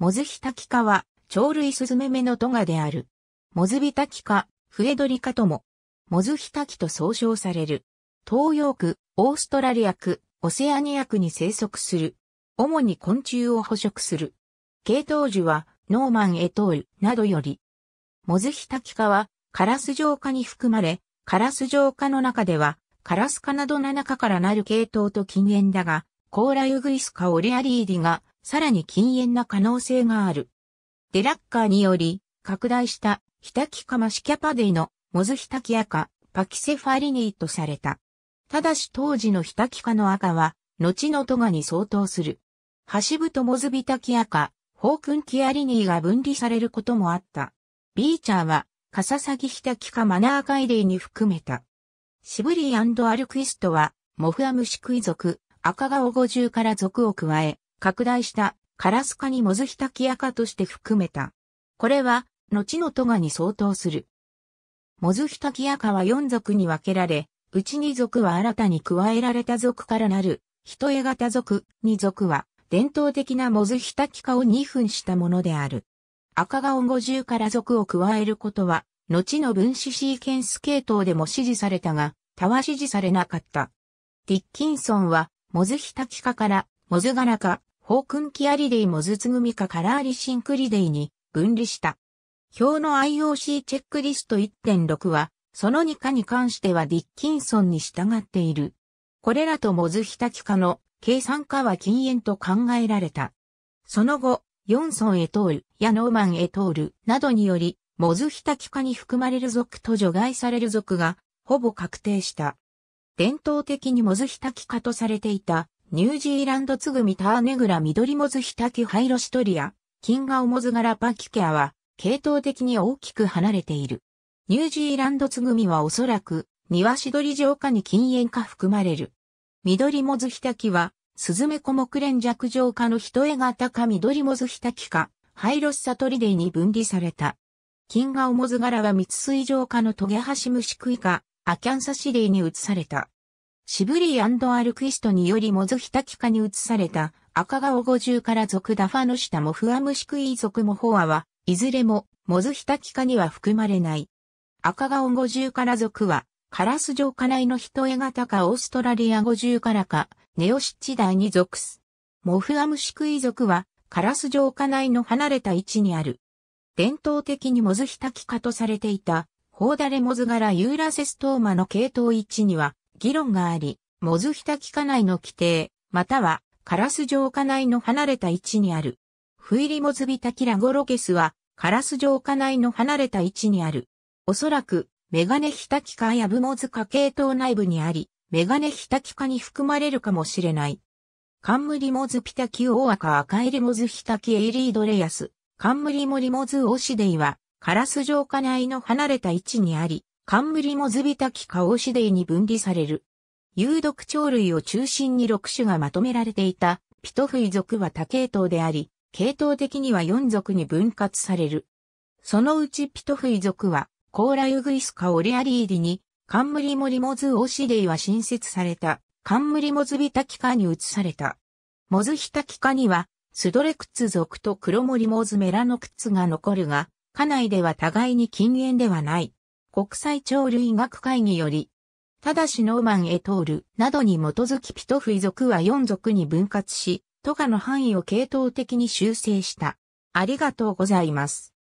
モズヒタキ科は、鳥類スズメメのトガである。モズビタキ科、フエドリカとも、モズヒタキと総称される。東洋区、オーストラリア区、オセアニア区に生息する。主に昆虫を捕食する。系統樹は、ノーマン・エトールなどより。モズヒタキ科は、カラスウ化に含まれ、カラスウ化の中では、カラス科などの中からなる系統と近縁だが、コーラユグイスカオリアリーディがさらに禁煙な可能性がある。デラッカーにより、拡大した、ヒタキカマシキャパデイの、モズヒタキアカ、パキセファリニーとされた。ただし当時のヒタキカの赤は、後のトガに相当する。ハシブとモズビタキアカ、ホークンキアリニーが分離されることもあった。ビーチャーは、カササギヒタキカマナーカイデイに含めた。シブリーアルクイストは、モフアムシクイ族、赤顔五十から族を加え、拡大したカラスカにモズヒタキアカとして含めた。これは、後のトガに相当する。モズヒタキアカは4族に分けられ、うち2族は新たに加えられた族からなる、人絵型族、2族は、伝統的なモズヒタキカを2分したものである。赤顔五十から族を加えることは、後の分子シーケンス系統でも支持されたが、他は支持されなかった。ディッキンソンは、モズヒタキカから、モズガラカホークンキアリデイモズツグミカカラーリシンクリデイに分離した。表の IOC チェックリスト1.6は、その2課に関してはディッキンソンに従っている。これらとモズヒタキ科の計算化は禁煙と考えられた。その後、ヨンソン・エトールやノーマン・エトールなどにより、モズヒタキ科に含まれる属と除外される属が、ほぼ確定した。伝統的にモズヒタキ科とされていたニュージーランドツグミターネグラミドリモズヒタキハイロシトリア、キンガオモズガラパキケアは、系統的に大きく離れている。ニュージーランドツグミはおそらく、庭リジョウカに禁煙化含まれる。ミドリモズヒタキは、スズメコモクレンジャョウカの人絵型かリモズヒタキか、ハイロシサトリデイに分離された。キンガオモズガラは密水上カのトゲハシムシクイか、アキャンサシデイに移された。シブリーアルクイストによりモズヒタキカに移された赤顔五十から族ダファノシタモフアムシクイー族フホアは、いずれもモズヒタキカには含まれない。赤顔五十から族は、カラス城家内の人絵型かオーストラリア五十からか、ネオシッチイに属す。モフアムシクイ族は、カラス城下内の離れた位置にある。伝統的にモズヒタキカとされていた、ホーダレモズ柄ユーラセストーマの系統位置には、議論があり、モズヒタキカ内の規定、またはカラス城下内の離れた位置にある。フイリモズビタキラゴロケスはカラス城下内の離れた位置にある。おそらくメガネヒタキカやブモズカ系統内部にあり、メガネヒタキカに含まれるかもしれない。カンムリモズピタキオオアカアカエリモズヒタキエイリードレヤス、カンムリモリモズオシデイは、カラス城下内の離れた位置にあり、冠モズビタキカオシデイに分離される。有毒鳥類を中心に6種がまとめられていた、ピトフイ族は多系統であり、系統的には4族に分割される。そのうちピトフイ族は、コーラユグイスカオリアリーリに、カンムリモリモズオシデイは新設された、カンムリモズビタキカに移された。モズヒタキカには、スドレクツ族とクロモリモズメラノクツが残るが、家内では互いに禁煙ではない。国際鳥類学会議より、ただしノーマン・エトールなどに基づきピトフイ族は4族に分割し、トガの範囲を系統的に修正した。ありがとうございます。